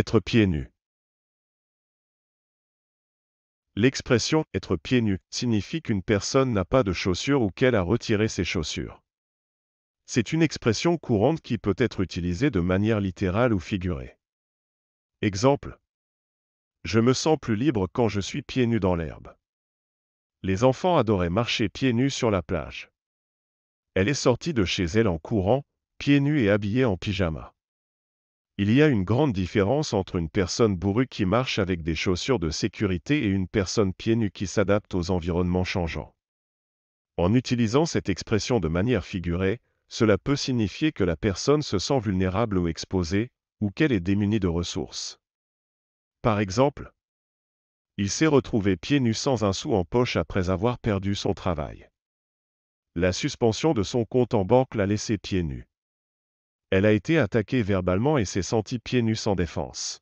Être pieds nus. L'expression être pieds nus signifie qu'une personne n'a pas de chaussures ou qu'elle a retiré ses chaussures. C'est une expression courante qui peut être utilisée de manière littérale ou figurée. Exemple. Je me sens plus libre quand je suis pieds nus dans l'herbe. Les enfants adoraient marcher pieds nus sur la plage. Elle est sortie de chez elle en courant, pieds nus et habillée en pyjama. Il y a une grande différence entre une personne bourrue qui marche avec des chaussures de sécurité et une personne pieds nus qui s'adapte aux environnements changeants. En utilisant cette expression de manière figurée, cela peut signifier que la personne se sent vulnérable ou exposée, ou qu'elle est démunie de ressources. Par exemple, il s'est retrouvé pieds nus sans un sou en poche après avoir perdu son travail. La suspension de son compte en banque l'a laissé pieds nus. Elle a été attaquée verbalement et s'est sentie pieds nus sans défense.